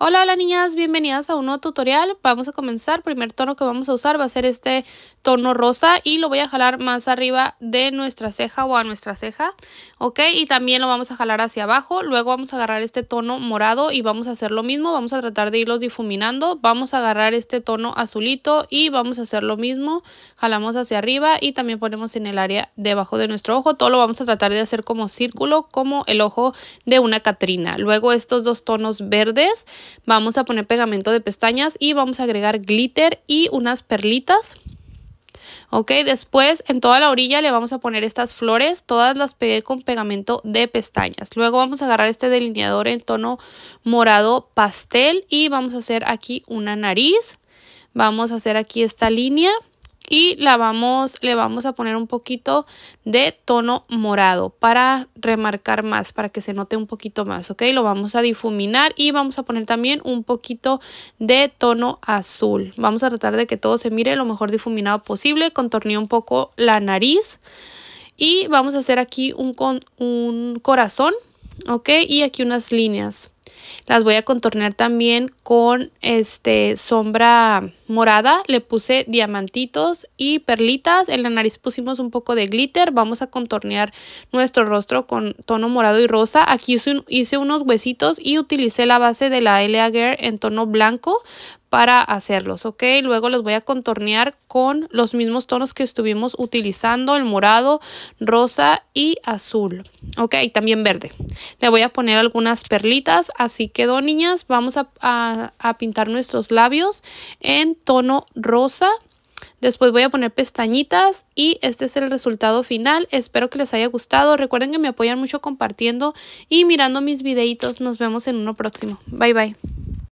Hola, hola niñas, bienvenidas a un nuevo tutorial. Vamos a comenzar. primer tono que vamos a usar va a ser este tono rosa y lo voy a jalar más arriba de nuestra ceja o a nuestra ceja, ¿ok? Y también lo vamos a jalar hacia abajo. Luego vamos a agarrar este tono morado y vamos a hacer lo mismo. Vamos a tratar de irlos difuminando. Vamos a agarrar este tono azulito y vamos a hacer lo mismo. Jalamos hacia arriba y también ponemos en el área debajo de nuestro ojo. Todo lo vamos a tratar de hacer como círculo, como el ojo de una Catrina. Luego estos dos tonos verdes Vamos a poner pegamento de pestañas y vamos a agregar glitter y unas perlitas. Ok, después en toda la orilla le vamos a poner estas flores, todas las pegué con pegamento de pestañas. Luego vamos a agarrar este delineador en tono morado pastel y vamos a hacer aquí una nariz. Vamos a hacer aquí esta línea y la vamos, le vamos a poner un poquito de tono morado para remarcar más, para que se note un poquito más, ¿ok? Lo vamos a difuminar y vamos a poner también un poquito de tono azul. Vamos a tratar de que todo se mire lo mejor difuminado posible, contorneé un poco la nariz y vamos a hacer aquí un, un corazón, ¿ok? Y aquí unas líneas. Las voy a contornear también con este sombra morada le puse diamantitos y perlitas. En la nariz pusimos un poco de glitter. Vamos a contornear nuestro rostro con tono morado y rosa. Aquí hice unos huesitos y utilicé la base de la L.A. Girl en tono blanco para hacerlos, ¿ok? Luego los voy a contornear con los mismos tonos que estuvimos utilizando, el morado, rosa y azul, ¿ok? Y también verde. Le voy a poner algunas perlitas, así quedó, niñas. Vamos a, a pintar nuestros labios en tono rosa. Después voy a poner pestañitas y este es el resultado final. Espero que les haya gustado. Recuerden que me apoyan mucho compartiendo y mirando mis videitos. Nos vemos en uno próximo. Bye bye.